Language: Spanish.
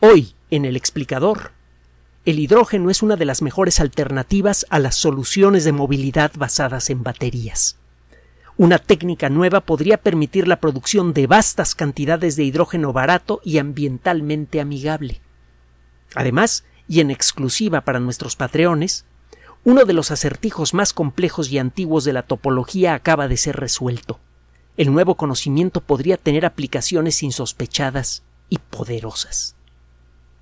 Hoy, en el explicador, el hidrógeno es una de las mejores alternativas a las soluciones de movilidad basadas en baterías. Una técnica nueva podría permitir la producción de vastas cantidades de hidrógeno barato y ambientalmente amigable. Además, y en exclusiva para nuestros patreones, uno de los acertijos más complejos y antiguos de la topología acaba de ser resuelto. El nuevo conocimiento podría tener aplicaciones insospechadas y poderosas.